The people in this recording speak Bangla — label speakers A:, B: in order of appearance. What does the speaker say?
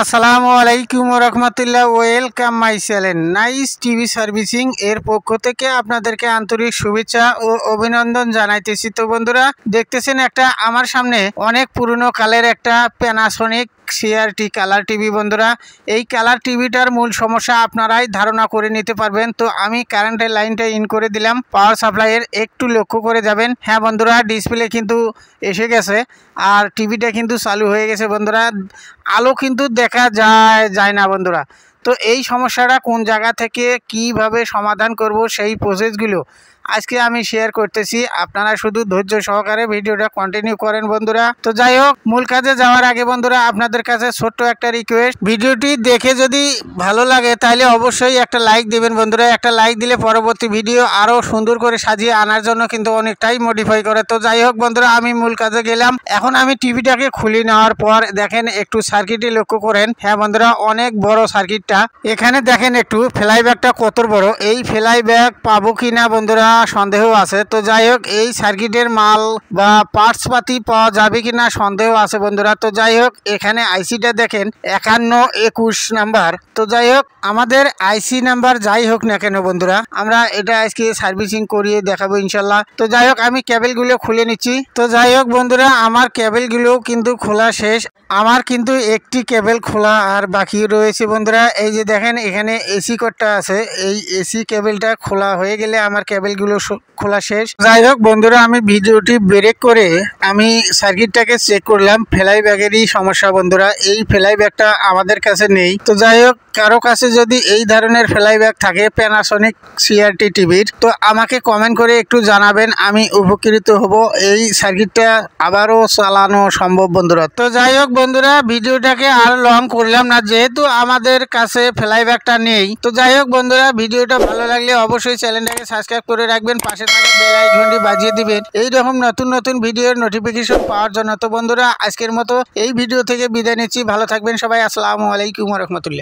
A: আসসালামু আলাইকুম রহমতুল্লাহ welcome my channel nice TV servicing এর পক্ষ থেকে আপনাদেরকে আন্তরিক শুভেচ্ছা ও অভিনন্দন জানাইতেছি তো বন্ধুরা দেখতেছেন একটা আমার সামনে অনেক পুরনো কালের একটা প্যানাসনিক সিআরটি কালার টিভি বন্ধুরা এই কালার টিভিটার মূল সমস্যা আপনারাই ধারণা করে নিতে পারবেন তো আমি কারেন্টের লাইনটা ইন করে দিলাম পাওয়ার সাপ্লাইয়ের একটু লক্ষ্য করে যাবেন হ্যাঁ বন্ধুরা ডিসপ্লে কিন্তু এসে গেছে আর টিভিটা কিন্তু চালু হয়ে গেছে বন্ধুরা আলো কিন্তু দেখা যায় যায় না বন্ধুরা তো এই সমস্যাটা কোন জায়গা থেকে কিভাবে সমাধান করব সেই প্রসেসগুলো আজকে আমি শেয়ার করতেছি আপনারা শুধু ধৈর্য সহকারে ভিডিওটা কন্টিনিউ করেন বন্ধুরা তো যাই হোক মূল কাজে যাওয়ার আগে বন্ধুরা আপনাদের কাছে ছোট্ট একটা রিকোয়েস্ট ভিডিওটি দেখে যদি ভালো লাগে তাহলে অবশ্যই একটা লাইক দিবেন বন্ধুরা একটা লাইক দিলে পরবর্তী ভিডিও আরও সুন্দর করে সাজিয়ে আনার জন্য কিন্তু অনেকটাই মডিফাই করে তো যাই হোক বন্ধুরা আমি মূল কাজে গেলাম এখন আমি টিভিটাকে খুলে নেওয়ার পর দেখেন একটু সার্কিটে লক্ষ্য করেন হ্যাঁ বন্ধুরা অনেক বড় সার্কিটটা এখানে দেখেন একটু ফ্লাই ব্যাগটা কত বড় এই ফ্লাই ব্যাগ পাবো কি না বন্ধুরা সন্দেহ আছে তো যাই হোক এই সার্কিটের মাল বা পার্টস পাতি পাওয়া যাবে কিনা সন্দেহ আছে বন্ধুরা তো যাই হোক এখানে আইসিটা দেখেন একান্ন একুশ নাম্বার তো যাই হোক আমাদের আইসি নাম্বার যাই হোক না কেন বন্ধুরা আমরা এটা আজকে সার্ভিসিং করিয়ে দেখাবো ইনশাল্লাহ তো যাই হোক আমি ক্যাবেলগুলো খুলে নিচ্ছি তো যাই হোক বন্ধুরা আমার ক্যাবেলগুলোও কিন্তু খোলা শেষ আমার কিন্তু একটি কেবেল খোলা আর বাকি রয়েছে বন্ধুরা এই যে দেখেন এখানে এসি কোডটা আছে এই এসি কেবেলটা খোলা হয়ে গেলে আমার ক্যাবেলগুলো সার্কিটগুলো খোলা শেষ যাই হোক বন্ধুরা আমি ভিডিওটি ব্রেক করে আমি সার্কিটটাকে চেক করলাম ফেলাই ব্যাগেরই সমস্যা বন্ধুরা এই ফেলাই ব্যাগটা আমাদের কাছে নেই তো যাই হোক কারো কাছে যদি এই ধরনের ফ্লাই ব্যাগ থাকে প্যানাসনিক সিআরটি টিভির তো আমাকে কমেন্ট করে একটু জানাবেন আমি উপকৃত হব এই সার্কিটটা আবারও চালানো সম্ভব বন্ধুরা তো যাই হোক বন্ধুরা ভিডিওটাকে আর লং করলাম না যেহেতু আমাদের কাছে ফ্লাই ব্যাগটা নেই তো যাই হোক বন্ধুরা ভিডিওটা ভালো লাগলে অবশ্যই চ্যানেলটাকে সাবস্ক্রাইব করে রাখবেন পাশে থাকা বেল আইকনটি বাজিয়ে দিবেন এই রকম নতুন নতুন ভিডিওর নোটিফিকেশন পাওয়ার জন্য তো বন্ধুরা আজকের মতো এই ভিডিও থেকে বিদায় নিচ্ছি ভালো থাকবেন সবাই আসসালামু আলাইকুম রহমতুল্লাহ